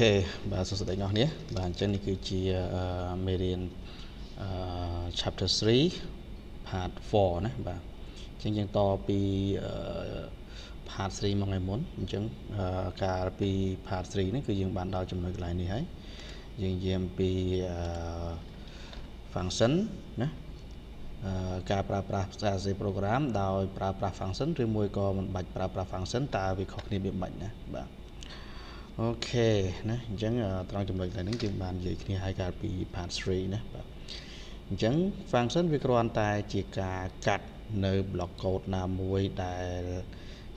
ខេបាទសួស្តីអ្នកនាងបាទអញ្ចឹងនេះគឺជាមេរៀន chapter 3 part 4ណាបាទអញ្ចឹងយើងតពី part 3មកថ្ងៃមុនអញ្ចឹងកាលពី part 3នេះគឺយើង បានដល់ចំណុចកន្លែងនេះហើយយើងយាមពី function ណាការប្រើប្រាស់ភាសា C program ដោយប្រើប្រាស់ function ឬមួយក៏មិនបាច់ប្រើប្រាស់ function តើវាខុសគ្នាវាបាច់ណាបាទអូខេណាអញ្ចឹងត្រង់ចំណុចឡើងហ្នឹងយើងបាននិយាយគ្នាហើយកាលពី part 3ណាបាទអញ្ចឹង function វាគ្រាន់តែជាការកាត់នៅ block code ណាមួយដែល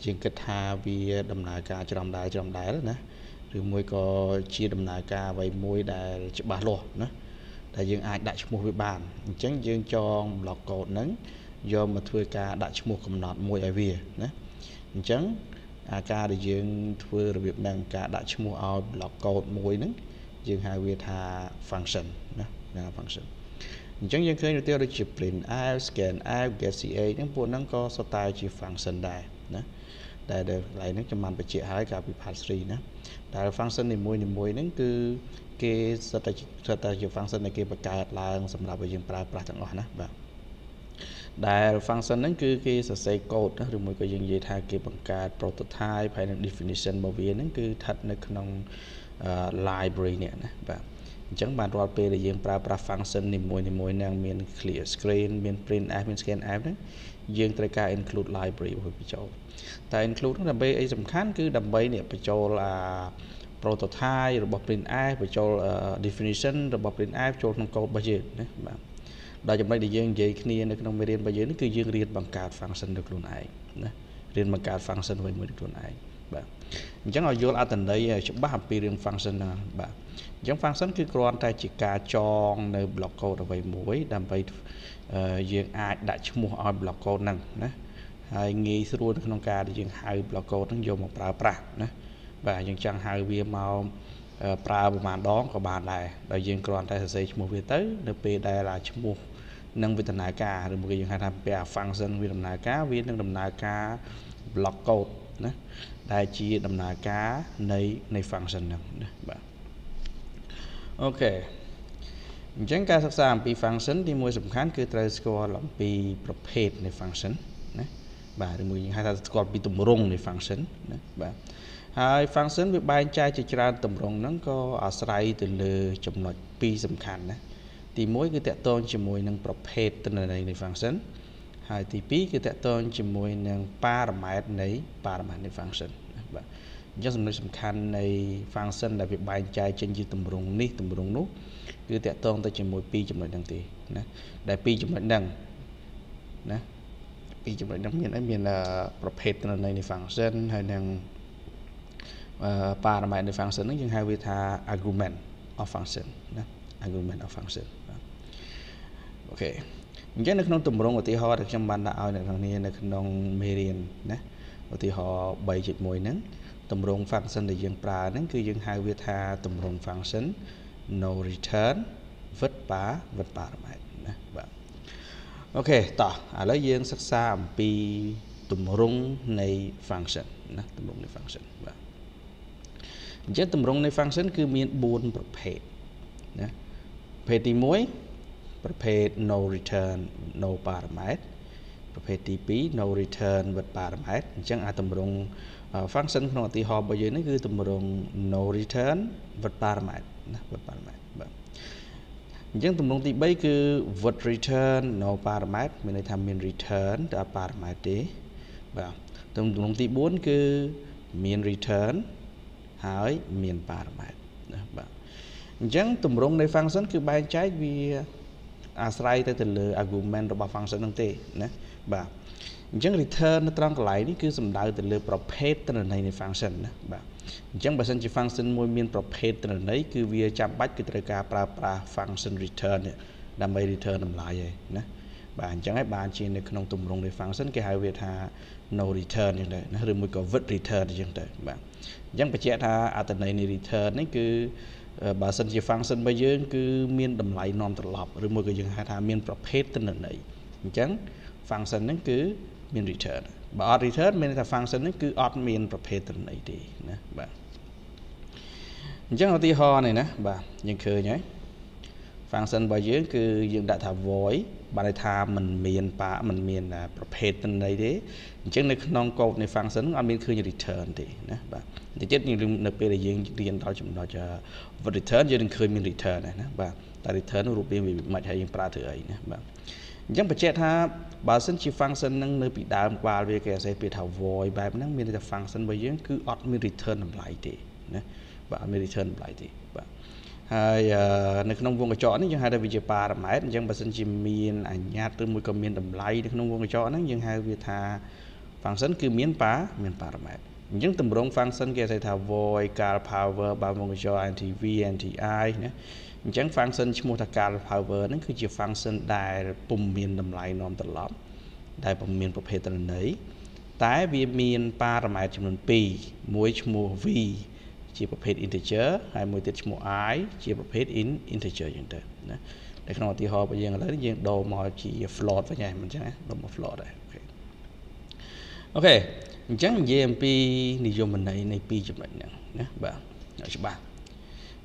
យើងគិតថាវាដំណើរការច្រំដែលច្រំដែលណាឬមួយក៏ជាដំណើរការអ្វីមួយដែលច្បាស់លាស់ណាដែលយើងអាចដាក់ឈ្មោះវាបានអញ្ចឹងយើងចង block code ហ្នឹងយកមកធ្វើការដាក់ឈ្មោះកំណត់មួយឲ្យវាណាអញ្ចឹងអាការដែលយើងធ្វើរបៀបហ្នឹងការដាក់ឈ្មោះឲ្យ block code មួយហ្នឹងយើងហៅវាថា function ណាណា function អញ្ចឹងយើងឃើញឧទាហរណ៍ដូចជា print out scan out get ch ហ្នឹងពួកហ្នឹងក៏សុទ្ធតែ ជា function ដែរណាតែដែលកន្លែងហ្នឹងចាំបានបញ្ជាក់ហើយកាលពី part 3ណាដែល function នីមួយនីមួយហ្នឹងគឺ គេសិតតែសិតតែជា function ដែលគេបង្កើតឡើងសម្រាប់ឲ្យយើងប្រើប្រាស់ទាំងអស់ណាបាទដែល function ហ្នឹងគឺគេសរសេរ code ឬមួយក៏យើងនិយាយថាគេបង្កើត prototype ហើយនឹង definition របស់វាហ្នឹងគឺស្ថិតនៅក្នុង library នេះណាបាទអញ្ចឹងបានរាល់ពេលដែលយើងប្រើប្រាស់ function នីមួយៗហ្នឹងមាន clear screen មាន print app មាន scan app ហ្នឹងយើងត្រូវការ include library របស់បញ្ចូលតែ include ហ្នឹងដើម្បីអីសំខាន់គឺដើម្បីនេះបញ្ចូលអា prototype របស់ print app បញ្ចូល definition របស់ print app ចូលក្នុង code របស់យើងណាបាទដល់ចំណុចដែលយើងនិយាយគ្នានៅក្នុងមេរៀនរបស់យើងនេះគឺយើងរៀនបង្កើត function ដោយខ្លួនឯងណារៀនបង្កើត function មួយមួយខ្លួនឯងបាទអញ្ចឹងឲ្យយល់អត្តន័យឲ្យច្បាស់អំពីរឿង function ណាបាទអញ្ចឹង function គឺគ្រាន់តែជាការចង នៅ block code អ្វីមួយ ដើម្បីយើងអាចដាក់ឈ្មោះឲ្យ block code ហ្នឹងណាហើយងាយស្រួលនៅក្នុងការដែលយើងហៅ block code ហ្នឹងយកមកប្រើប្រាស់ណាបាទយើងចង់ហៅវាមកប្រើប្រហែលដងក៏បានដែរដោយយើងគ្រាន់តែសរសេរឈ្មោះវាទៅ នៅពេលដែលអាឈ្មោះនិងវាដំណើរការឬមួយយើងហៅថាពាក្យ function វាដំណើរការវានឹងដំណើរការ block code ណាដែលជាដំណើរការនៃនៃ function ហ្នឹងណាបាទអូខេអញ្ចឹងការសិក្សាអំពី function ទីមួយសំខាន់គឺត្រូវស្គាល់អំពី ប្រភេទនៃ function ណាបាទឬមួយយើងហៅថាស្គាល់ពីទម្រង់នៃ function ណាបាទហើយ function វាបែងចែកជាច្រើនទម្រង់ហ្នឹងក៏អាស្រ័យទៅលើចំណុចពីរសំខាន់ណាទី1គឺតកតងជាមួយនឹងប្រភេទទិន្នន័យនៃ function ហើយទី2គឺតកតងជាមួយនឹង parameter នៃ parameter នៃ function បាទអញ្ចឹងចំណុចសំខាន់នៃ function ដែលវាបែងចែកចេញជាទម្រង់នេះទម្រង់នោះគឺតកតងទៅជាមួយពីរចំណុចហ្នឹងទេណាដែលពីរចំណុចហ្នឹងណាពីរចំណុចហ្នឹងមានអីមានប្រភេទទិន្នន័យនៃ function ហើយនឹង parameter នៃ function ហ្នឹងយើងហៅវាថា argument of function ណា argument of function អូខេអញ្ចឹងនៅក្នុងតម្រងឧទាហរណ៍ដែលខ្ញុំបានដាក់ឲ្យអ្នកទាំងគ្នានៅក្នុងមេរៀនណាឧទាហរណ៍3.1ហ្នឹងតម្រង function ដែលយើងប្រើហ្នឹងគឺយើងហៅវាថាតម្រង function no return with bar with parameter ណាបាទអូខេតោះឥឡូវយើងសិក្សាអំពីតម្រងនៃ function ណាតម្រងនៃ function បាទអញ្ចឹងតម្រងនៃ function គឺមាន4ប្រភេទណាប្រភេទទី1ប្រភេទ no return no parameter ប្រភេទទី2 no return with parameter អញ្ចឹងអាតម្រង់ function ក្នុងឧទាហរណ៍របស់យើងនេះគឺតម្រង់ no return with parameter ណា with parameter បាទអញ្ចឹងទម្រង់ទី3គឺ with return no parameter មានន័យថាមាន return តែ parameter ទេបាទទម្រង់ទី4គឺមាន return ហើយមាន parameter ណាបាទអញ្ចឹងទម្រង់នៃ function គឺបែងចែកវាអាស្រ័យទៅទៅលើ argument របស់ function ហ្នឹងទេណាបាទអញ្ចឹង return នៅត្រង់កន្លែងនេះគឺសំដៅទៅលើប្រភេទទិន្នន័យនៃ function ណាបាទអញ្ចឹងបើសិនជា function មួយមានប្រភេទទិន្នន័យគឺវាចាំបាច់គឺត្រូវការប្រើប្រាស់ function return នេះដើម្បី return តម្លៃឯណាបាទអញ្ចឹងឯងបានជានៅក្នុងទម្រង់នៃ function គេហៅវាថា no return អញ្ចឹងទៅណាឬមួយក៏ with return អញ្ចឹងទៅបាទអញ្ចឹងបញ្ជាក់ថាអត្ថន័យនៃ return នេះគឺបើសិនជា function របស់យើងគឺមានតម្លៃនាំត្រឡប់ឬមួយក៏យើងហៅថាមាន ប្រភេទទិន្នន័យអញ្ចឹង function ហ្នឹងគឺមាន return បើអត់ return មានថា function ហ្នឹងគឺអត់មានប្រភេទទិន្នន័យទេណាបាទអញ្ចឹងឧទាហរណ៍នេះណាបាទយើងឃើញហើយ function របស់យើង គឺយើងដាក់ថា void បានន័យថាมันមានបាมันមានប្រភេទន័យទេអញ្ចឹងនៅក្នុង code នៃ function ហ្នឹងអត់មានឃើញ return ទេណាបាទតែទៀតនៅពេលដែលយើងរៀនដល់ចំណុច return យើងនឹងឃើញមាន return ដែរណាបាទតែ return រូបរាងវាមិនហើយយើងប្រើធ្វើអីណាបាទអញ្ចឹងបញ្ជាក់ថាបើសិនជា function ហ្នឹងនៅពីដើមក្បាលវាគេអាសេសពាក្យថា void បែបហ្នឹងមានតែ function របស់យើងគឺអត់មាន return តម្លៃទេណាបាទអត់មាន return តម្លៃទេហើយនៅក្នុងវងកញ្ចក់នេះយើងហៅថាវាជាប៉ារ៉ាម៉ែតអញ្ចឹងបើសិនជាមានអញ្ញត្តិឬមួយក៏មានតម្លៃនៅក្នុងវងកញ្ចក់ហ្នឹងយើងហៅវាថា function គឺមានប៉ាមានប៉ារ៉ាម៉ែតអញ្ចឹងតម្រង function គេហៅថា void cal power បើវងកញ្ចក់ ntv nti ណាអញ្ចឹង function ឈ្មោះថា cal power ហ្នឹងគឺជា function ដែលពុំមានតម្លៃនាំត្រឡប់ ដែលពុំមានប្រភេទតន័យតែវាមានប៉ារ៉ាម៉ែតចំនួន2មួយឈ្មោះ v ជាប្រភេទ integer ហើយមួយទៀតឈ្មោះ i ជាប្រភេទ in integer អញ្ចឹងទៅណានៅក្នុងឧទាហរណ៍របស់យើងឥឡូវយើងដូរមកជា float វិញហ្នឹងអញ្ចឹងណាដូរមក float ដែរអូខេអញ្ចឹងនិយាយអំពីនិយមន័យនៃពីរចំណុចហ្នឹងណាបាទច្បាស់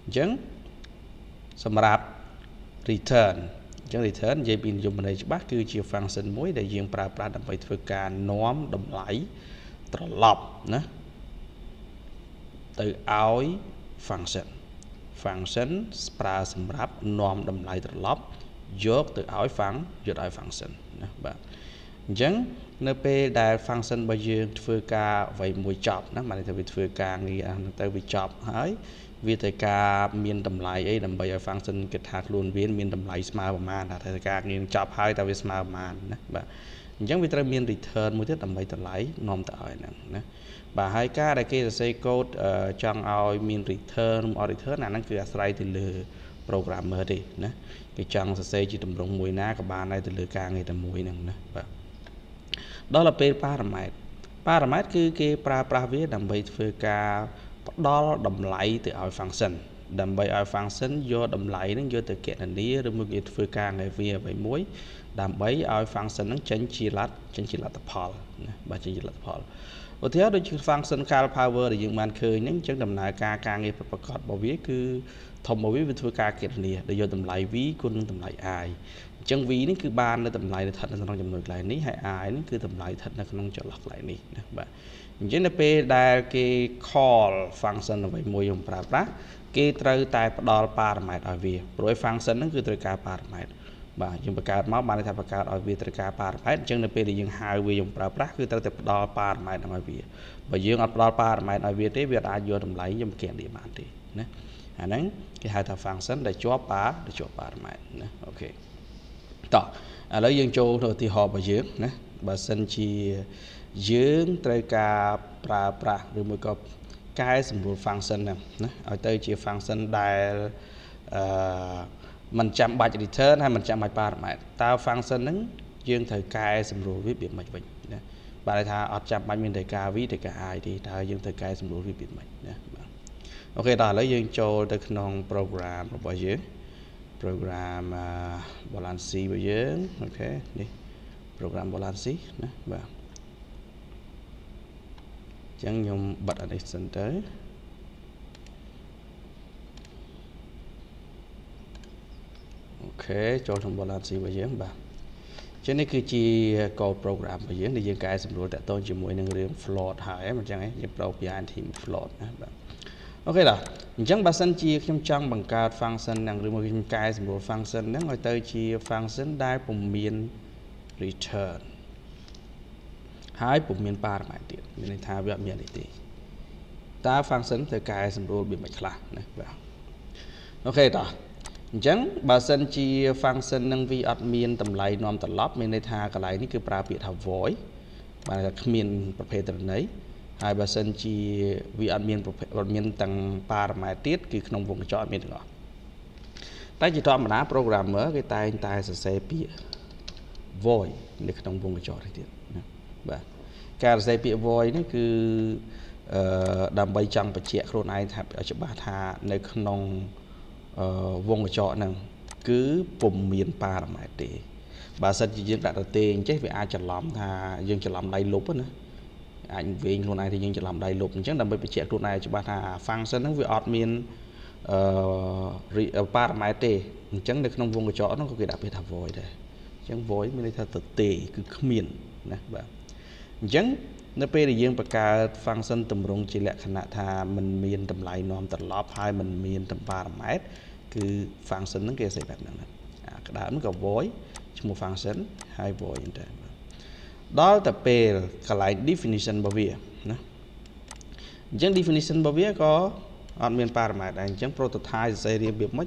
អញ្ចឹងសម្រាប់ return អញ្ចឹង return និយាយពីនិយមន័យច្បាស់គឺជា function មួយ ដែលយើងប្រើប្រាស់ដើម្បីធ្វើការនាំតម្លៃត្រឡប់ណាទៅឲ្យ function function ប្រើសម្រាប់នាំតម្លៃត្រឡប់យកទៅឲ្យ function យកឲ្យ function ណាបាទអញ្ចឹងនៅពេលដែល function របស់យើងធ្វើការអ្វីមួយចប់ហ្នឹងបានថាវាធ្វើការងារហ្នឹងទៅវាចប់ហើយវាត្រូវការ មាន តម្លៃអីដើម្បីឲ្យ function គិតថាខ្លួនវាមានតម្លៃស្មើប្រមាណថាត្រូវការងារចប់ហើយតើវាស្មើប្រមាណណាបាទអញ្ចឹងវាត្រូវមាន return មួយទៀតដើម្បីតម្លៃនាំទៅឲ្យហ្នឹងណាបាទហើយការដែលគេសរសេរកូដចង់ឲ្យមាន return ឬ return អាហ្នឹងគឺអាស្រ័យទៅលើ programmer ទេណាគេចង់សរសេរជាទម្រង់មួយណាក៏បានដែរទៅលើការងារតែមួយហ្នឹងណាបាទដល់ទៅពេល parameter parameter គឺគេប្រើប្រាស់វាដើម្បីធ្វើការផ្ដល់តម្លៃទៅឲ្យ function ដើម្បីឲ្យ function យកតម្លៃហ្នឹងយកទៅកណនាឬមួយគេធ្វើការងារវាអ្វីមួយដើម្បីឲ្យ function ហ្នឹងចេញជាលັດចេញជាលទ្ធផលណាបាទចេញជាលទ្ធផលឧទាហរណ៍ដូចជា function cal power ដែលយើងបានឃើញហ្នឹងអញ្ចឹងដំណើរការការងារប្រកបរបស់វាគឺធំរបស់វាវាធ្វើការគណនាដោយយកតម្លៃ v គុណនឹងតម្លៃ i អញ្ចឹង v នេះគឺបាននៅតម្លៃដែលស្ថិតនៅក្នុងចំណុចកន្លែងនេះហើយ i នេះគឺតម្លៃស្ថិតនៅក្នុងចន្លោះកន្លែងនេះណាបាទអញ្ចឹងនៅពេលដែលគេ call function អ្វីមួយយើងប្រើប្រាស់គេត្រូវតែផ្ដល់ parameter ឲ្យវាព្រោះ function ហ្នឹងគឺត្រូវការ parameter បាទយើងបង្កើតមកបានថាបង្កើតឲ្យវាត្រូវការប៉ារ៉ាម៉ែត្រអញ្ចឹងនៅពេលដែលយើងហៅវាយើងប្រើប្រាស់គឺត្រូវតែផ្ដល់ប៉ារ៉ាម៉ែត្រឲ្យវាបើយើងអត់ផ្ដល់ប៉ារ៉ាម៉ែត្រឲ្យវាទេវាអាចយកតម្លៃយើងគណនាបានទេណាអាហ្នឹងគេហៅថា function ដែលជាប់ប៉ាដែលជាប់ប៉ារ៉ាម៉ែត្រណាអូខេតោះឥឡូវយើងចូលទៅឧទាហរណ៍របស់យើងណាបើសិនជាយើងត្រូវការប្រើប្រាស់ឬមួយក៏កែសម្រួល function ហ្នឹងណាឲ្យទៅជា function ដែលអឺមិនចាំបាច់ return ហើយមិនចាំបាច់ parameter តើ function ហ្នឹងយើងត្រូវកែសម្រួលវាវាមិនវិញណាបាទថាអត់ចាំបាច់មានតែការ v តែការ i ទេតើយើងត្រូវកែសម្រួលវាវាមិនណាបាទអូខេតោះឥឡូវយើងចូលទៅក្នុង program របស់យើង program balance របស់យើងអូខេនេះ program balance ណាបាទអញ្ចឹងខ្ញុំបិទអានេះសិនទៅខេចូលក្នុង balance sheet របស់យើងបាទចឹងនេះគឺជា code program របស់យើងដែលយើងកែសម្រួលតាក់ទងជាមួយនឹងរឿង float ហើយអញ្ចឹងឯងយើងប្រោពី team float ណាបាទអូខេបាទអញ្ចឹងបើសិនជាខ្ញុំចង់បង្កើត function ហ្នឹងឬមកខ្ញុំកែសម្រួល function ហ្នឹងឲ្យទៅ ជា function ដែលពុំមាន return ហើយពុំមាន parameter ទៀតមានន័យថាវាអត់មានអីទេតើ function ត្រូវកែសម្រួលវាមិនខ្លះណាបាទអូខេតោះអញ្ចឹងបើសិនជា function នឹង v អត់មានតម្លៃនាំត្រឡប់ មានន័យថាកន្លែងនេះគឺប្រើពាក្យថា void បានថាគ្មាន ប្រភេទត្រណីហើយបើសិនជា v អត់មានប្រភេទអត់មានទាំង parameter ទៀតគឺក្នុងវងកញ្ចក់អត់មានទាំងអស់តែជាធម្មតា programmer គេតែងតែសរសេរពាក្យ void នៅក្នុងវងកញ្ចក់នេះទៀតណាបាទការសរសេរពាក្យ void នេះគឺអឺដើម្បីចង់បញ្ជាក់ខ្លួនឯងថាឲ្យច្បាស់ថានៅក្នុងវងកញ្ចក់ហ្នឹងគឺពុំមានប៉ារ៉ាម៉ែត្រទេបើសិនជាយើងដាក់ទៅទេអញ្ចេះវាអាចច្រឡំថាយើងច្រឡំដៃលុបណាអាចវិញខ្លួនឯងថាយើងច្រឡំដៃលុបអញ្ចឹងដើម្បីបញ្ជាក់ខ្លួនឯងច្បាស់ថា function ហ្នឹងវាអត់មានអឺប៉ារ៉ាម៉ែត្រទេអញ្ចឹងនៅក្នុងវងកញ្ចក់ហ្នឹងក៏គេដាក់ពាក្យថា void ដែរអញ្ចឹង void មានន័យថាទៅទេ គឺគ្មានណាបាទអញ្ចឹងនៅពេលដែលយើងបង្កើត function តម្រង់ជាលក្ខណៈថាมันមានតម្លៃនាំត្រឡប់ហើយมันមានតម្ប៉ារ៉ាម៉ែត្រគឺ function ហ្នឹងគេសេបែបហ្នឹងអាក្តាមហ្នឹងក៏ void ឈ្មោះ function ហើយ void អញ្ចឹងដល់តែពេលកន្លែង definition របស់វាណាអញ្ចឹង definition របស់វាក៏អត់មានប៉ារ៉ាម៉ែត្រដែរអញ្ចឹង prototype សេរីរៀបមិន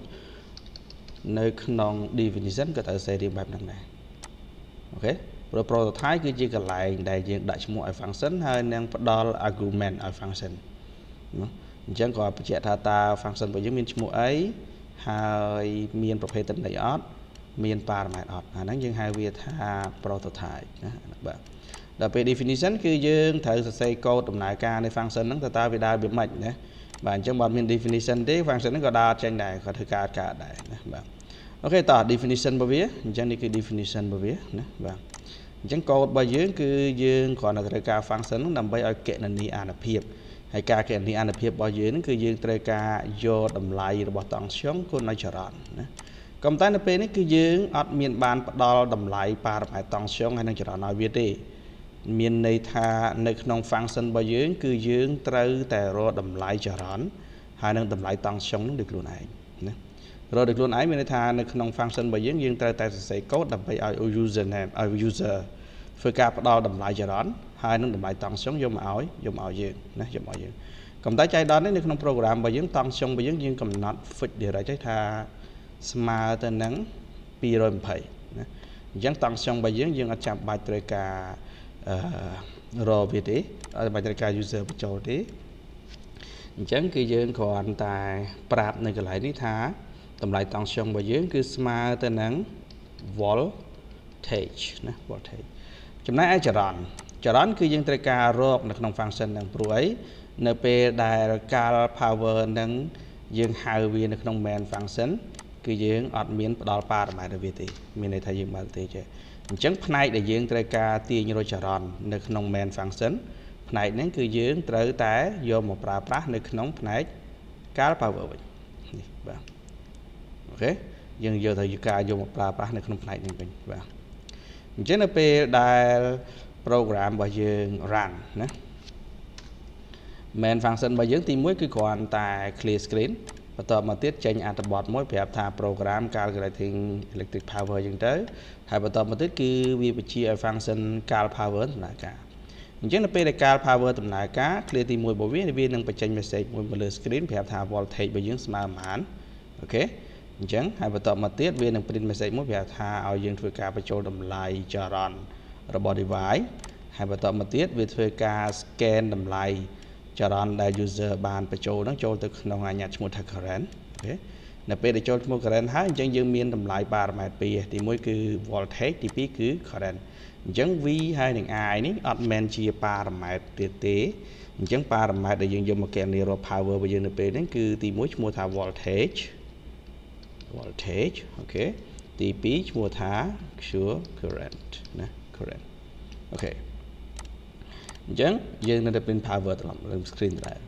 នៅក្នុង definition ក៏ត្រូវសេរីបែបហ្នឹងដែរអូខេព្រោះ prototype គឺជាកន្លែងដែលយើងដាក់ឈ្មោះឲ្យ function ហើយនឹងផ្ដល់ argument ឲ្យ function ណាអញ្ចឹងក៏បញ្ជាក់ថាតើ function របស់យើងមានឈ្មោះអីហើយមានប្រភេទតំណែងអត់មាន parameter អត់អាហ្នឹងយើងហៅវាថា prototype ណាបាទដល់ពេល definition គឺយើងត្រូវសរសេរកូដដំណើរការនៃ function ហ្នឹងទៅតើវាដើរវាម៉េចណាបាទអញ្ចឹងបើមាន definition ទេ function ហ្នឹងក៏ដើរចេញដែរក៏ធ្វើការកើតដែរណាបាទអូខេតោះ definition របស់វាអញ្ចឹងនេះគឺ definition របស់វាណាបាទអញ្ចឹងកូដរបស់យើងគឺយើងគ្រាន់តែត្រូវការ function ហ្នឹងដើម្បីឲ្យកណនីអានុភាពហើយការគណនាអានុភាពរបស់យើងហ្នឹងគឺយើងត្រូវការយកតម្លៃរបស់តង់ស្យងគុណឲ្យចរន្តណាក៏តែនៅពេលនេះគឺយើងអត់មាន បានផ្ដល់តម្លៃប៉ារ៉ាម៉ែត្រតង់ស្យងហើយនឹងចរន្តឲ្យវាទេ មានន័យថានៅក្នុង function របស់យើងគឺយើងត្រូវតែរកតម្លៃចរន្តហើយនឹងតម្លៃតង់ស្យងនឹងដោយខ្លួនឯងណារកដោយខ្លួនឯងមានន័យថានៅក្នុង function របស់យើង យើងត្រូវតែសរសេរកូដដើម្បីឲ្យ user name ឲ្យ user ធ្វើការផ្ដល់តម្លៃចរន្តហើយនឹងតម្លៃតង់ស្យុងយកមកឲ្យយកមកឲ្យយើងណាយកមកយើងកំតែចៃដន្យនេះនៅក្នុង program របស់យើងតង់ស្យុងរបស់យើងយើងកំណត់ fix direct ឲ្យថាស្មើទៅនឹង220ណាអញ្ចឹងតង់ស្យុងរបស់យើងយើងអត់ចាំបាច់ត្រូវការអឺរវាទេអត់បាច់ត្រូវការ user បញ្ចូលទេអញ្ចឹងគឺយើងគ្រាន់តែ ប្រាប់នៅកន្លែងនេះថាតម្លៃតង់ស្យុងរបស់យើងគឺស្មើទៅនឹង voltage ណា voltage ចំណែកឯចរន្តចរន្តគឺយើងត្រូវការរកនៅក្នុង function នឹងព្រួយនៅពេលដែលកាល power នឹងយើងហៅវានៅក្នុង main function គឺយើងអត់មានផ្ដល់ parameter វាទេមានន័យថាយើងបើកទេចេះអញ្ចឹងផ្នែកដែលយើងត្រូវការទាញរកចរន្តនៅក្នុង main function ផ្នែកហ្នឹងគឺយើងត្រូវតែយកមកប្រើប្រាស់នៅក្នុងផ្នែកកាល power វិញនេះបាទអូខេយើងយកទៅយកការយកមកប្រើប្រាស់នៅក្នុងផ្នែកហ្នឹងវិញបាទអញ្ចឹងនៅពេលដែល program របស់យើង run ណា main function របស់យើងទី1គឺគ្រាន់តែ clear screen បន្ទាប់មកទៀតចេញអត្ថបទមួយប្រាប់ថា program calculating electric power អញ្ចឹងទៅហើយបន្ទាប់មកទៀតគឺវាបញ្ជាឲ្យ function cal power ដំណើរការអញ្ចឹងនៅពេលដែល cal power ដំណើរការ clear ទី1របស់វា វានឹងបញ្ចេញ message មួយមកលើ screen ប្រាប់ថា voltage របស់យើងស្មើប៉ុន្មានអូខេអញ្ចឹងហើយបន្ទាប់មកទៀតវានឹង print message មួយប្រាប់ថាឲ្យយើងធ្វើការបញ្ចូលតម្លៃចរន្តរបស់ device ហើយបន្តមកទៀតវាធ្វើការ scan តម្លៃចរន្តដែល user បានបញ្ចូលហ្នឹងចូលទៅក្នុងអាញាត់ឈ្មោះថា current អូខេនៅពេលដែលចូលឈ្មោះ current ហើយអញ្ចឹងយើងមាន តម្លៃ parameter ពីរទី1គឺ voltage ទី2គឺ current អញ្ចឹង V ហើយនឹង I នេះអត់មែនជា parameter ទៀតទេអញ្ចឹង parameter ដែលយើងយកមកកណនីរាល់ power របស់យើងនៅពេលហ្នឹងគឺទី1ឈ្មោះថា voltage voltage អូខេទី2ឈ្មោះថា pure current ណា current អូខេអញ្ចឹងយើងនៅតែ print power ត្រឡប់លើ screen ដែរ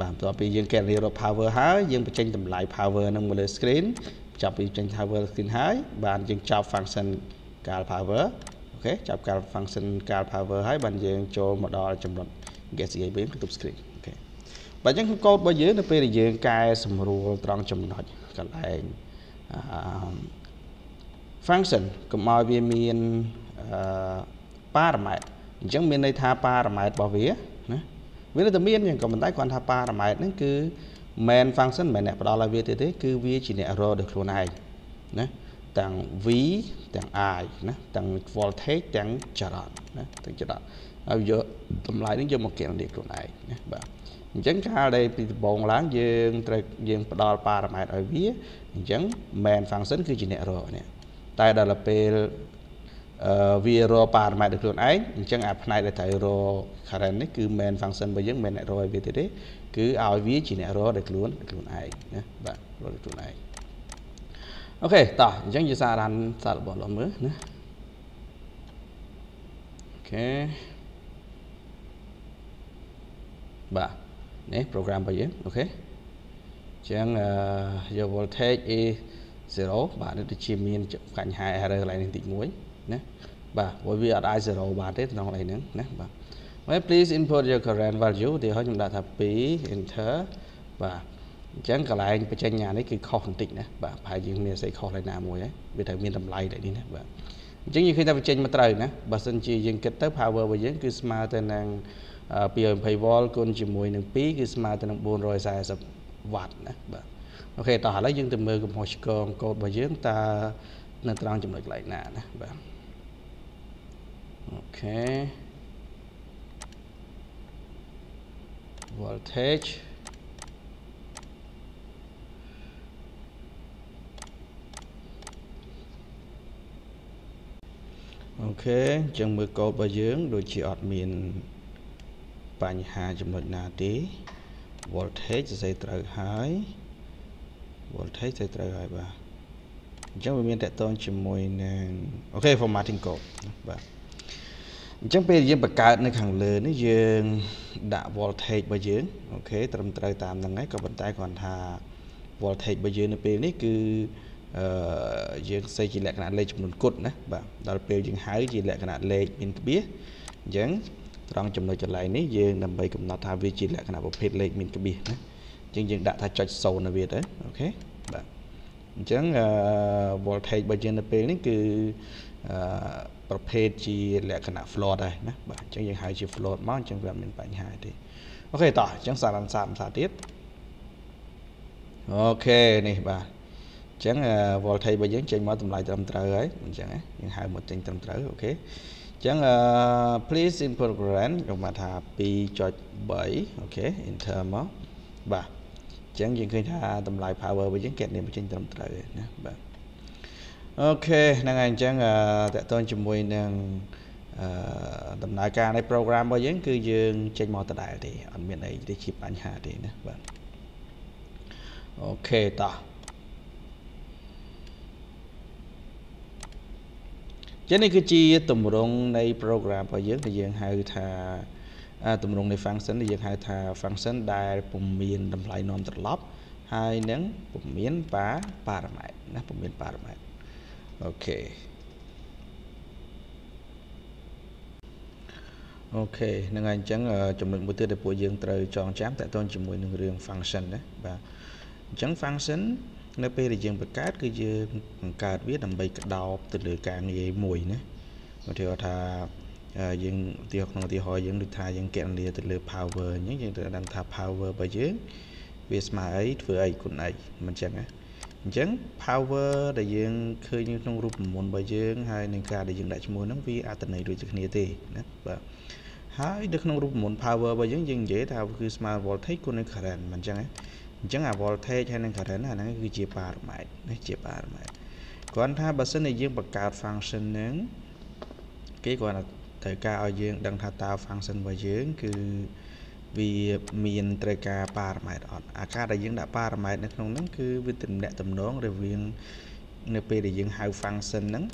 បាទបន្ទាប់ពីយើងកែរៀបរក power ហើយយើងបញ្ចេញតម្លៃ power ហ្នឹងមកលើ screen ចាប់ពីបញ្ចេញ power screen ហើយបាទយើងចាប់ function cal power អូខេចាប់កាល function កាល power ហើយបានយើងចូលមកដល់ចំណុច get CI វិញគឺទប់ screen អូខេបាទអញ្ចឹងក្នុងកូដរបស់យើងនៅពេលដែលយើងកែសម្រួលត្រង់ចំណុចកន្លែង function កុំឲ្យវាមានប៉ារ៉ាម៉ែត្រអញ្ចឹងមានន័យថាប៉ារ៉ាម៉ែត្ររបស់វាណាវានៅតែមានយ៉ាងក៏មិនដែរគ្រាន់ថាប៉ារ៉ាម៉ែត្រហ្នឹងគឺ main function មិនមែនអ្នកផ្ដល់ឲ្យវាទេទេគឺវាជាអ្នករកដោយខ្លួនឯងណាទាំង V ទាំង I ណាទាំង voltage ទាំងចរន្តណាទាំងចរន្តហើយយកតម្លៃនេះយកមកគណនាខ្លួនឯងណាបាទអញ្ចឹងកាលដែលពីដំបូងឡើងយើងត្រូវយើងផ្ដល់ប៉ារ៉ាម៉ែត្រឲ្យវាអញ្ចឹង main function គឺជាអ្នករកនេះតែដល់ពេលវារកប៉ារ៉ាម៉ែត្រដោយខ្លួនឯងអញ្ចឹងអាផ្នែកដែលត្រូវរក current នេះគឺ main function របស់យើងមិនអ្នករកឲ្យវាទេទេគឺឲ្យវាជាអ្នករកដោយខ្លួនខ្លួនឯងណាបាទរកដោយខ្លួនឯងអូខេតោះអញ្ចឹងយើងសារ៉ានសាររបស់លោកមើលណាអូខេបាទនេះ program របស់យើងអូខេអញ្ចឹងយក voltage is 0បាទនេះដូចជាមានបញ្ហា error កន្លែងនេះតិចមួយណាបាទព្រោះវាអត់អាច0បានទេក្នុងអីហ្នឹងណាបាទ Well please input your current value ទីហើយខ្ញុំដាក់ថា2 enter បាទអញ្ចឹងកន្លែងបច្ចេកញ្ញានេះគឺខុសបន្តិចណាបាទប្រហែលយើងមានស្អីខុសឡើយណាមួយហើយវាត្រូវមានតម្លៃដែរនេះណាបាទអញ្ចឹងយើងឃើញថាវាចេញមកត្រូវណាបើសិនជាយើងគិតទៅ power របស់យើងគឺស្មើទៅនឹង220 volt គុណជាមួយនឹង2គឺស្មើទៅនឹង440 watt ណាបាទអូខេតោះឥឡូវយើងទៅមើលកំហុសឆ្គងកូដរបស់យើងតើនៅត្រង់ចំណុចកន្លែងណាណាបាទ okay voltage okay អញ្ចឹងមើលកោតរបស់យើង ដូចជាអត់មានបញ្ហាចំណុចណាទេ voltage សរសេរត្រូវហើយ voltage សរសេរត្រូវហើយបាទអញ្ចឹងវាមានតកតងជាមួយនឹងអូខេ formatting code បាទអញ្ចឹងពេលយើងបង្កើតនៅខាងលើនេះយើង ដាក់ voltage របស់យើងអូខេត្រឹមត្រូវតាមហ្នឹងហើយក៏ប៉ុន្តែគ្រាន់ថា voltage របស់យើងនៅពេលនេះគឺអឺយើងសេជា លក្ខណៈលេខចំនួនគុតណាបាទដល់ពេលយើងហៅជាលក្ខណៈលេខមានក្បៀសអញ្ចឹងត្រង់ចំណុចកន្លែងនេះយើងដើម្បីកំណត់ថាវាជាលក្ខណៈប្រភេទលេខមានក្បៀសណាអញ្ចឹងយើងដាក់ថាចុច0នៅវាទៅអូខេបាទអញ្ចឹងអឺ voltage របស់យើងនៅពេលនេះគឺអឺប្រភេទជាលក្ខណៈ float ដែរណាបាទអញ្ចឹងយើងហៅជា float មកអញ្ចឹងវាអត់មានបញ្ហាទេអូខេតោះអញ្ចឹងសារអំសាមសាទៀតអូខេនេះបាទអញ្ចឹង voltage របស់យើងចេញមកតម្លៃត្រឹមត្រូវហើយអញ្ចឹងយើងហៅមកចេញត្រឹមត្រូវអូខេអញ្ចឹង please input current យកមកថា2.3អូខេ enter មកបាទអញ្ចឹងយើងឃើញថាតម្លៃ power របស់យើងគេនេះមកចេញត្រឹមត្រូវណាបាទអូខេហ្នឹងហើយអញ្ចឹងតកតងជាមួយនឹងដំណើរការនៃ program របស់យើង គឺយើង ចេញមកដដែលទេអត់មានអីទេជាបញ្ហាទេណាបាទអូខេតោះចឹងនេះគឺជាតម្រងនៃ program របស់យើងដែលយើងហៅថាតម្រងនៃ function ដែលយើងហៅថា function ដែលពុំមានតម្លៃនាំត្រឡប់ ហើយនឹងពុំមានប៉ា parameter ណាពុំមាន parameter អូខេអូខេហ្នឹងហើយអញ្ចឹងចំណុចមួយទៀតដែលពួកយើងត្រូវចងចាំតើតនជាមួយនឹងរឿង function ណាបាទអញ្ចឹង function នៅពេលដែលយើងបង្កើតគឺយើងបង្កើតវាដើម្បីក្តោបទៅលើការងារមួយណាឧទាហរណ៍ថាយើងទីក្នុងឧទាហរណ៍យើងដូចថាយើងកណនាទៅលើ power អញ្ចឹងយើងត្រូវដឹងថា power របស់យើង វាស្មើអីធ្វើអីគុណអីមិនអញ្ចឹងណាអញ្ចឹង power ដែលយើងឃើញក្នុងរូបមន្តរបស់យើង ហើយនឹងការដែលយើងដាក់ឈ្មោះហ្នឹងវាអត្តន័យដូចគ្នាទេណាបាទហើយនៅក្នុងរូបមន្ត power របស់យើងយើងនិយាយថាគឺស្មើ voltage គុណនឹង current មិនអញ្ចឹងណាអញ្ចឹងអា voltage ហើយនឹង current អាហ្នឹងគឺជា parameter នេះជា parameter គ្រាន់ថាបើសិនជាយើងបង្កើត function ហ្នឹងគេគ្រាន់តែត្រូវការឲ្យយើងដឹងថាតើ function របស់យើងគឺវាមានត្រូវការប៉ារ៉ាម៉ែត្រអត់អាការដែលយើងដាក់ប៉ារ៉ាម៉ែត្រនៅក្នុងហ្នឹងគឺវាទំនាក់ទំនងរវាងនៅពេលដែលយើងហៅ function ហ្នឹង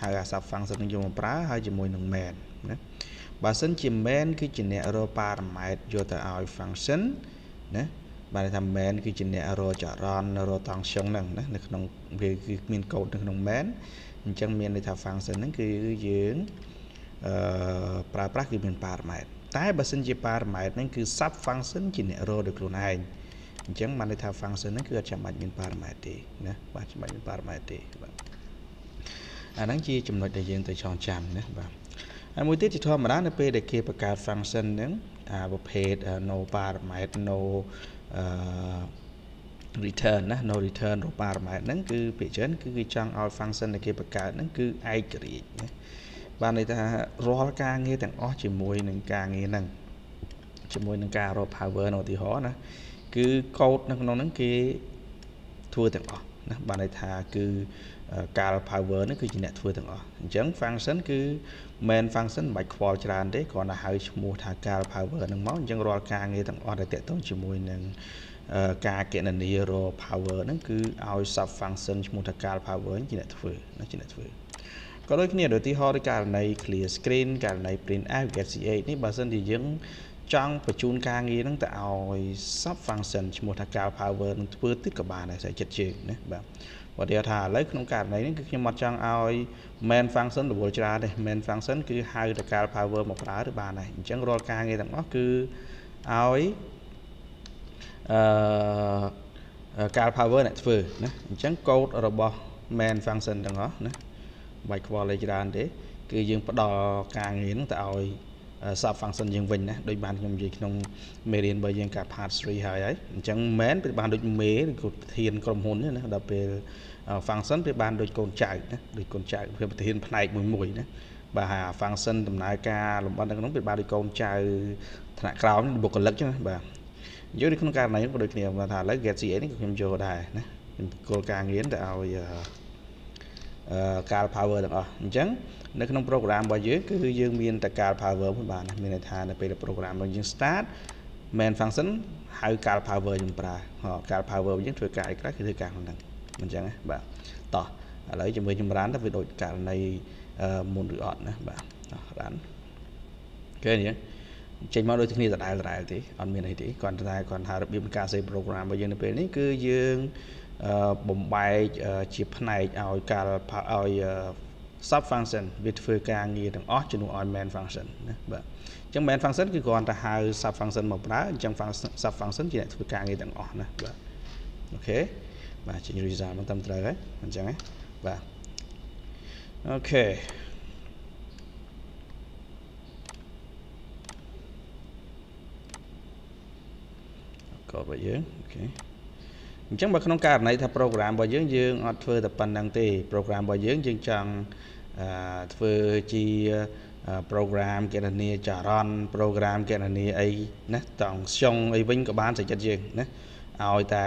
ហៅអា sub function ហ្នឹងយកមកប្រើហើយជាមួយនឹង main ណាបើសិនជា main គឺជាអ្នករកប៉ារ៉ាម៉ែត្រយកទៅឲ្យ function ណាបានថា main គឺជាអ្នករកចរន្តរកតង់ស្យុងហ្នឹងណានៅក្នុងវាគឺមានកូដនៅក្នុង main អញ្ចឹងមានន័យថា function ហ្នឹងគឺយើងអឺប្រើប្រាស់គឺមាន parameter តែបើសិនជា parameter ហ្នឹងគឺ sub function ជាអ្នករកដោយខ្លួនឯងអញ្ចឹងបានន័យថា function ហ្នឹងគឺអត់ចាំបាច់មាន parameter ទេណាបាទចាំបាច់មាន parameter ទេ បាទអាហ្នឹងជាចំណុចដែលយើងត្រូវចងចាំណាបាទហើយមួយទៀតជាធម្មតានៅពេលដែលគេបង្កើត function ហ្នឹងអាប្រភេទ no parameter no return ណា no return របស់ parameter ហ្នឹងគឺពាក្យច្រើនគឺគេចង់ឲ្យ function ដែលគេបង្កើតហ្នឹងគឺឯករាជ្យណាបានន័យថារាល់ការងារទាំងអស់ជាមួយនឹងការងារហ្នឹងជាមួយនឹងការរក power នៅឧទាហរណ៍ណាគឺ code នៅក្នុងហ្នឹងគេធ្វើទាំងអស់ណាបានន័យថាគឺការ power ហ្នឹងគឺជាអ្នកធ្វើទាំងអស់អញ្ចឹង function គឺ main function មិនបាច់ខ្វល់ច្រើនទេគ្រាន់តែហៅឈ្មោះថាការ power ហ្នឹងមកអញ្ចឹងរាល់ការងារទាំងអស់ដែលតាក់ទងជាមួយនឹងការកណនីរ power ហ្នឹងគឺឲ្យ sub function ឈ្មោះថា cal power ជាអ្នកធ្វើជាអ្នកធ្វើក៏ដូចគ្នាដូចទីហោដូចករណី clear screen ករណី print out get c8 នេះបើសិនជាយើង ចង់បញ្ជូនការងារហ្នឹងទៅឲ្យ sub function ឈ្មោះថា cal power នឹងធ្វើទៀតក៏បានដែរស្អីចិត្តជើងណាបាទបើនិយាយថាឥឡូវក្នុងករណីនេះគឺខ្ញុំអត់ចង់ឲ្យ main function រវល់ច្រើនទេ main function គឺហៅទៅ cal power មកប្រើទៅបានដែរអញ្ចឹងរាល់ការងារទាំងអស់គឺឲ្យអឺ cal power អ្នកធ្វើណាអញ្ចឹង code របស់ main function ទាំងអស់ណាមិនបាច់ខ្វល់អីច្រើនទេគឺយើងផ្ដល់ការងារនឹងទៅឲ្យ sub function យើងវិញណាដូចបានខ្ញុំនិយាយក្នុងមេរៀនរបស់យើងកាល part 3ហើយហើយអញ្ចឹងមែនវាបានដូចមេឬក៏ប្រធានក្រុមហ៊ុនណាដល់ពេល function វាបាន ដូចកូនចៅណាដូចកូនចៅវាប្រធានផ្នែក មួយមួយណាបាទហើយអា function ដំណើរការលំអិតនៅក្នុងវាបានដូចកូនចៅថ្នាក់ក្រោមបុគ្គលិកចឹងណាបាទយកក្នុងករណីក៏ដូចគ្នាថាឥឡូ w get CA នេះខ្ញុំយកដែរណាខ្ញុំគោលការណ៍ងារទៅឲ្យកាល power ទាំងអស់អញ្ចឹងនៅក្នុង program របស់យើងគឺយើងមានតែកាល power មួយបាន មានន័យថានៅពេល program របស់យើង start main function ហៅកាល power យើងប្រើកាល power យើងធ្វើការអីខ្លះគឺធ្វើការក្នុងហ្នឹងអញ្ចឹងណាបាទតោះឥឡូវជាមួយចម្រើនទៅវាដូចករណីមុនឬអត់ណាបាទរ៉ានគេនេះចេញមកដូចគ្នាដដែលដដែលទេអត់មានអីទេគ្រាន់តែគ្រាន់ថារបៀបការសេ program របស់យើងនៅពេលនេះគឺយើងបំបែកជាផ្នែកឲ្យកាលឲ្យ sub function វាធ្វើការងារទាំងអស់ជំនួសឲ្យ main function ណាបាទអញ្ចឹង main function គឺគ្រាន់តែហៅ sub function មកប្រើអញ្ចឹង sub function ជាអ្នកធ្វើការងារទាំងអស់ណាបាទអូខេបាទចេញ result មកតាមត្រូវហើយអញ្ចឹងណាបាទអូខេក៏បើយើងអូខេអញ្ចឹងបើក្នុងករណីថា program របស់យើងយើងអត់ធ្វើតែប៉ុណ្្នឹងទេ program របស់យើងយើងចង់ធ្វើជា program កណនីចរន្ត program កណនីអីណាតង់ខ្យងអីវិញក៏បានសេចក្ដីយើងណាឲ្យតែ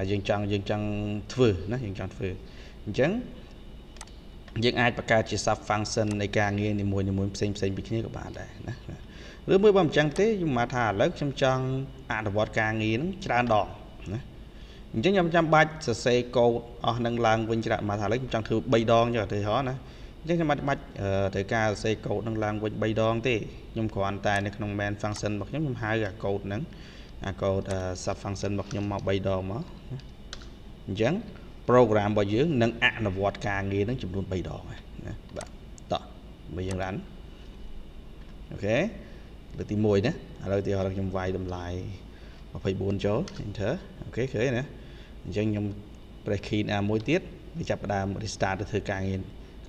អឺយើងចង់យើងចង់ធ្វើណាយើងចង់ធ្វើអញ្ចឹងយើងអាចបង្កើតជា sub function នៃការងារនីមួយៗផ្សេងផ្សេងពីគ្នាក៏បានដែរណាឬមួយបើមិនចឹងទេខ្ញុំមកថាឥឡូវខ្ញុំចង់អនុវត្តការងារហ្នឹងច្រើនដងណាអញ្ចឹងខ្ញុំចាំបាច់សរសេរកូដអស់នឹងឡើងវិញច្រើនមកថាឥឡូវខ្ញុំចង់ធ្វើ3ដងចុះឧទាហរណ៍ណាអញ្ចឹងខ្ញុំមិនបាច់ត្រូវការសរសេរកូដនឹងឡើងវិញ3ដងទេខ្ញុំគ្រាន់តែនៅក្នុង main function របស់ខ្ញុំខ្ញុំហៅអាកូដហ្នឹងអាកូដ sub function របស់ខ្ញុំមក3ដងមកអញ្ចឹង program របស់យើងនឹងអនុវត្តការងារនឹងចំនួន3ដងណាបាទតោះបើយើងរ៉ាន់អូខេលើកទី1ណាឥឡូវទីខ្ញុំវាយតម្លៃ24ចូល enter អូខេឃើញណាអញ្ចឹងខ្ញុំ press key ណាមួយទៀតវាចាប់ផ្ដើម restart ទៅធ្វើការងារ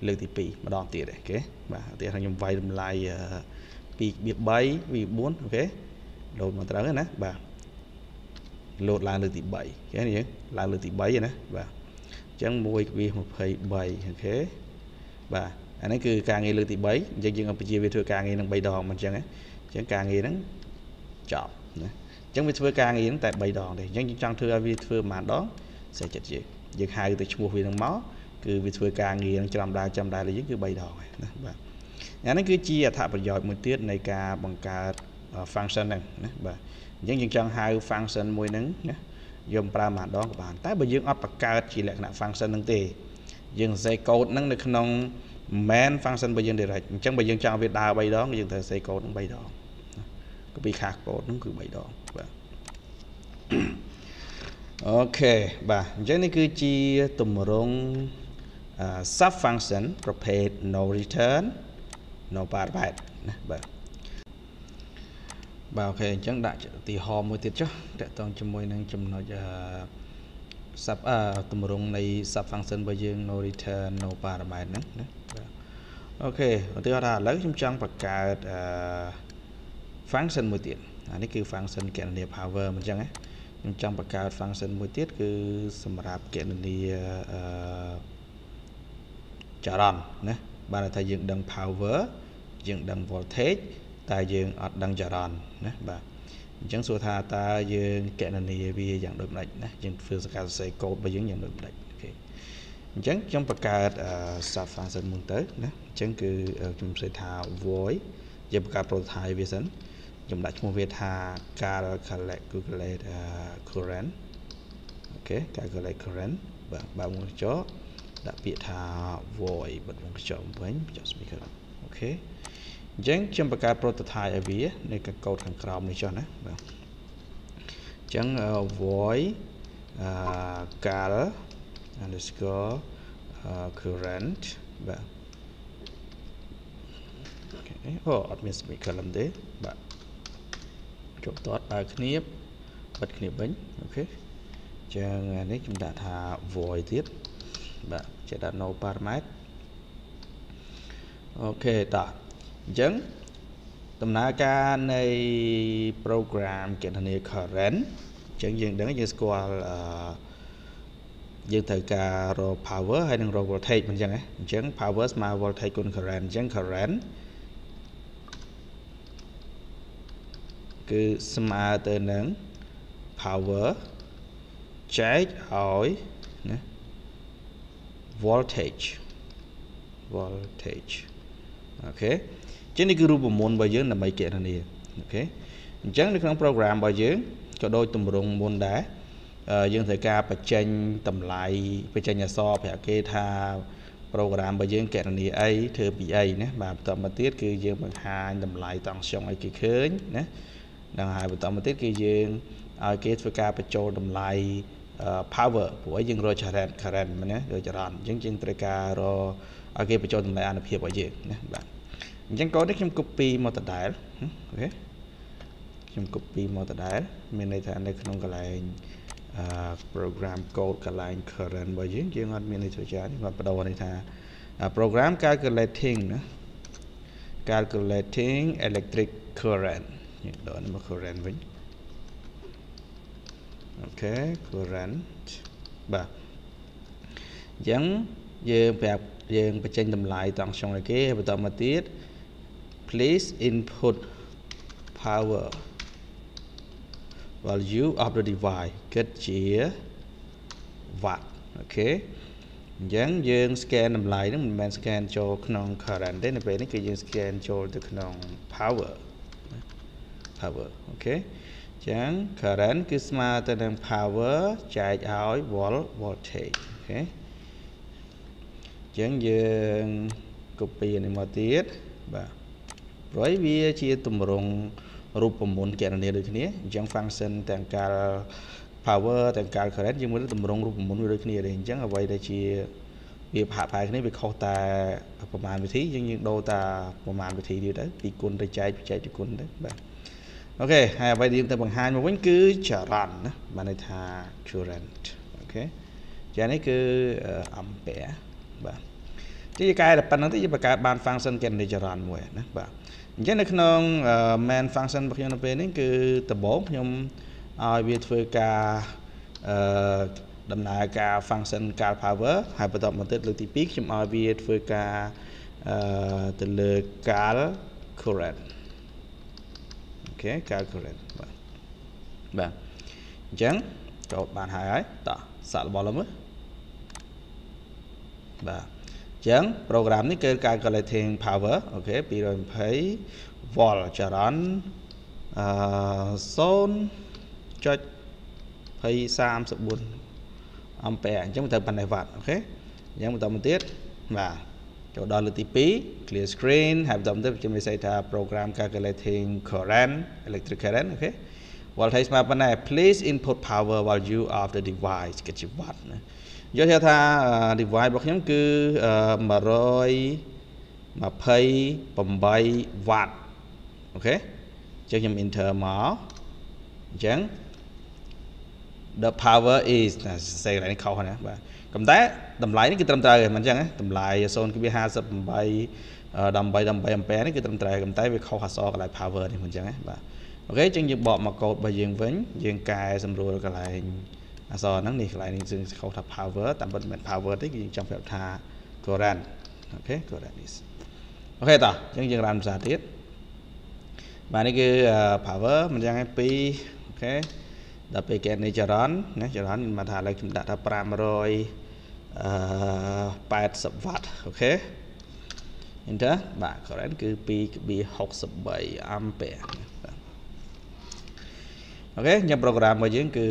លើកទី2ម្ដងទៀតអូខេបាទទីខ្ញុំវាយតម្លៃ2.3 V4 អូខេលោតមកត្រូវណាបាទលោតឡើងលើកទី3អូខេនេះយើងឡើងលើកទី3ណាបាទអញ្ចឹង1វា23អូខេបាទអានេះគឺការងារលើកទី3អញ្ចឹងយើងបញ្ជាវាធ្វើការងារនឹង3ដងមិនអញ្ចឹងណាចឹងការងារហ្នឹងចប់ណាអញ្ចឹងវាធ្វើការងារហ្នឹងតែ3ដងទេអញ្ចឹងយើងចង់ធ្វើឲ្យវាធ្វើប្រហែលដងសេចចិត្តយើងយើងហៅទៅឈ្មោះវាហ្នឹងមកគឺវាធ្វើការងារនឹងច្រាំដាចាំដាលយើងគឺ3ដងណាបាទអានេះគឺជាអត្ថប្រយោជន៍មួយទៀតនៃការបង្កើត function ហ្នឹងណាបាទអញ្ចឹងយើងចង់ហៅ function មួយហ្នឹងណាយើងប្រើម្ដងក៏បានតែបើយើងអត់បង្កើតជាលក្ខណៈ function ហ្នឹងទេយើងសរសេរ code ហ្នឹងនៅក្នុង main function របស់យើង direct អញ្ចឹងបើយើងចង់វាដើរ3ដងយើងត្រូវសរសេរ code ហ្នឹង3ដងពីខាសកូដហ្នឹងគឺ3ដងបាទអូខេបាទអញ្ចឹងនេះគឺជាទម្រង់ sub function ប្រភេទ no return no parameter ណាបាទបាទអូខេអញ្ចឹងដាក់ឧទាហរណ៍មួយទៀតចុះតកតងជាមួយនឹងចំណុច sub ទម្រង់នៃ sub function របស់យើង no return no parameter ហ្នឹងណាបាទអូខេឧទាហរណ៍ថាឥឡូវខ្ញុំចង់បង្កើតអឺ function មួយទៀតអានេះគឺ function កណនី power មិនចឹងណាខ្ញុំចង់បង្កើត function មួយទៀតគឺសម្រាប់កណនីអឺចរន្តណាបានថាយើងដឹង power យើងដឹង voltage តែយើងអត់ដឹងចរន្តណាបាទអញ្ចឹងសួរថាតើយើងកណនីវាយ៉ាងដូចម្ដេចណាយើងធ្វើសកម្មសរសេរកូដរបស់យើងយ៉ាងដូចម្ដេចអូខេអញ្ចឹងខ្ញុំបង្កើត sub function មួយទៅណាអញ្ចឹងគឺខ្ញុំសរសេរថា void យើងបង្កើត prototype វាសិនខ្ញុំដាក់ឈ្មោះវាថា calculate calculate current អូខេ calculate current បាទបើមកចោដាក់ពាក្យថា void បិទវងខ្ចប់វិញចាប់ speaker អូខេអញ្ចឹងខ្ញុំបង្កើត prototype ឲ្យវា នៅកោដខាងក្រោមនេះចុះណាបាទអញ្ចឹង void cal underscore current បាទអូអត់មាន speaker ទេបាទជាប់ទាត់ដើរគ្នាបបិទគ្នាវិញអូខេចឹងនេះខ្ញុំដាក់ថា void ទៀតបាទចេះដាក់ no parameter អូខេតោះអញ្ចឹងដំណើរការនៃ program គេធានា current អញ្ចឹងយើងដឹងយើងស្គាល់យើងត្រូវការរក power ហើយនឹងរក voltage មិនអញ្ចឹងណាអញ្ចឹង power ស្មើ voltage គុណ current អញ្ចឹង current គឺស្មើទៅនឹង power ចែកឲ្យណា voltage voltage អូខេចឹងនេះគឺរូបមន្តរបស់យើងដើម្បីគណនាអូខេអញ្ចឹងនៅក្នុង program របស់យើងក៏ដូចទម្រង់មុនដែរយើងត្រូវការបញ្ចេញតម្លៃបញ្ចេញអសរប្រាប់គេថា program របស់យើងគណនាអីធ្វើពីអីណាបាទបន្តមកទៀតគឺយើងបង្ហាញតម្លៃតង់ស្យងឲ្យគេឃើញណានឹងហើយបន្តមកទៀតគឺយើងឲ្យគេធ្វើការបញ្ចូលតម្លៃ power ព្រោះយើងរក current current មែនណារកចរន្តអញ្ចឹងយើងត្រូវការរកឲ្យគេបញ្ចូលតម្លៃអានុភាពរបស់យើងណាបាទអញ្ចឹងកូននេះខ្ញុំ copy មកដដែលអូខេខ្ញុំ copy មកដដែល មានន័យថានៅក្នុងកន្លែង program code កន្លែង current របស់យើងយើងអត់មានន័យចូលចានេះគាត់បដូរនេះថា program calculating ណា calculating electric current យើងដកនេះមក current វិញអូខេ current បាទអញ្ចឹងយើងប្រាប់យើងបញ្ចេញតម្លៃតង់ចុងឲ្យគេហើយបន្តមកទៀត please input power value of the device គិតជា watt អូខេអញ្ចឹងយើង scan តម្លៃហ្នឹងមិនមែន scan ចូលក្នុង current ទេនៅពេលនេះគឺយើង scan ចូលទៅក្នុង power power អូខេចឹង current គឺស្មើទៅនឹង power ចែកឲ្យ volt voltage អូខេចឹងយើង copy នេះមកទៀតបាទព្រោះវាជាតម្រង់រូបមន្តគណនាដូចគ្នាអញ្ចឹង function ទាំងកាល power ទាំងកាល current យើងមើលតម្រង់រូបមន្តវាដូចគ្នាទេអញ្ចឹងអ្វីដែលជាវាផាកផាយគ្នាវាខុសតែប្រមាណវិធីយើងយើងដូរតាប្រមាណវិធីទៀតទៅពីគុណទៅចែកចែកពីគុណទៅបាទអូខេហើយអ្វីដែលយើងទៅបង្ហាញមកវិញគឺចរន្តណាបានន័យថា current អូខេចានេះគឺអំពែបាទទីកែតែប៉ុណ្្នឹងទេយើងបង្កើតបាន function គេនៃចរន្តមួយណាបាទអញ្ចឹងនៅក្នុង main function របស់ខ្ញុំនៅពេលនេះគឺដំបូងខ្ញុំឲ្យវាធ្វើការអឺដំណើរការ function cal power ហើយបន្តមកទៀតលើកទី2ខ្ញុំឲ្យវាធ្វើការអឺទៅលើ cal current okay calculate បាទបាទអញ្ចឹងចូលបានហើយហើយតោះសាករបស់លើមើលបាទអញ្ចឹង program នេះគឺ calculating power អូខេ220 volt ចរន្តអឺ0.234 ampere អញ្ចឹងទៅប៉ុណ្ណេះវ៉ាត់អូខេអញ្ចឹងបន្តមកទៀតបាទចូលដល់លើកទី2 clear screen ហើយបន្តទៅខ្ញុំនិយាយថា program calculating current electric current អូខេ voltage ស្មើប៉ុណ្ណេះ please input power value of the device គឺជាវ៉ាត់ណាយកថា device របស់ខ្ញុំគឺ128វ៉ាត់អូខេចឹងខ្ញុំ enter មកអញ្ចឹង the power is សេកន្លែងនេះខុសណាបាទប៉ុន្តែតម្លៃនេះគឺត្រឹមត្រូវហ្នឹងមិនអញ្ចឹងតម្លៃ0.58 18.18អំពែនេះគឺត្រឹមត្រូវប៉ុន្តែវាខុសអសរកន្លែង power នេះមិនអញ្ចឹងបាទអូខេអញ្ចឹងយើងបកមកកូដរបស់យើងវិញយើងកែ សម្រួលកន្លែងអសរហ្នឹងនេះកន្លែងនេះគឺខុសថា power តាមពិតមិនមែន power ទេគឺយើងចង់ប្រាប់ថា current អូខេ current is អូខេតោះអញ្ចឹងយើងរានភាសាទៀតបាទនេះគឺ power មិនយ៉ាងឯ2អូខេដល់ពេល get នេះចរន្តណាចរន្តមានថាឥឡូវខ្ញុំដាក់ថា500អឺ80វ៉ាត់អូខេអញ្ចឹងបាទ current គឺ2.63 ampere អូខេញ៉ាំ program របស់យើង គឺ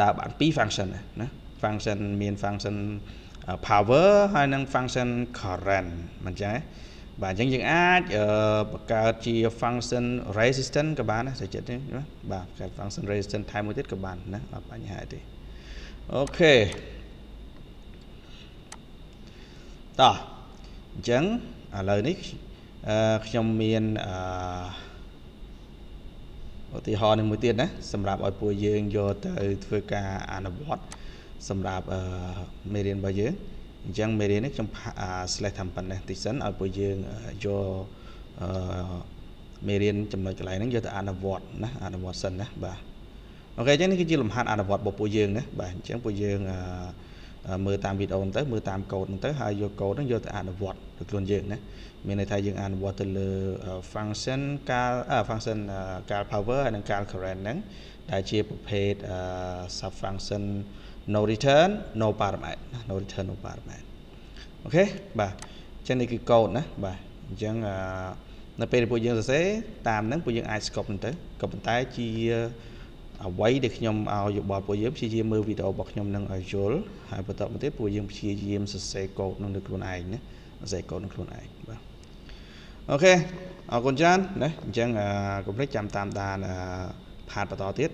ដើរបាន2 function ណា function មាន function power ហើយនិង function current មិនចឹងបាទអញ្ចឹងយើងអាចបង្កើតជា function resistance ក៏បានណាសេចក្ដីបាទបង្កើត function resistance ថែមមួយទៀតក៏បានណាអត់បញ្ហាទេអូខេតោះអញ្ចឹងឥឡូវនេះខ្ញុំមានអឧទាហរណ៍នឹងមួយទៀតណា សម្រាប់ឲ្យពួកយើងយកទៅធ្វើការអនុវត្តសម្រាប់មេរៀនរបស់យើងអញ្ចឹងមេរៀននេះខ្ញុំ slash តាមប៉ុណ្ណេះតិចសិនឲ្យពួកយើងយកមេរៀនចំណុចកន្លែងហ្នឹងយកទៅអនុវត្តណាអនុវត្តសិនណាបាទអូខេអញ្ចឹងនេះគឺជាលំហាត់អនុវត្តរបស់ពួកយើងណាបាទអញ្ចឹងពួកយើងអឺមើលតាមវីដេអូហ្នឹងទៅមើលតាមកូដហ្នឹងទៅហើយយកកូដហ្នឹងយកទៅអនុវត្តទៅខ្លួនយើងណាមានន័យថាយើងអនុវត្តទៅលើ function កាល function កាល power ហើយនិងកាល current ហ្នឹងដែលជាប្រភេទ sub function no return no parameter no return no parameter អូខេបាទអញ្ចឹងនេះគឺកូដណាបាទអញ្ចឹងនៅពេលដែលពួកយើងសរសេរតាមហ្នឹងពួកយើងអាច scope ហ្នឹងទៅក៏ប៉ុន្តែជាអ្វីដែលខ្ញុំឲ្យយោបល់ពួកយើងព្យាយាមមើលវីដេអូរបស់ខ្ញុំនឹងឲ្យយល់ហើយបន្តមកទៀតពួកយើងព្យាយាមសរសេរកូដនឹងខ្លួនឯងណាសរសេរកូដនឹងខ្លួនឯងបាទអូខេអរគុណច្រើនណាអញ្ចឹងកុំភ្លេចចាំតាមដានផាតបន្តទៀត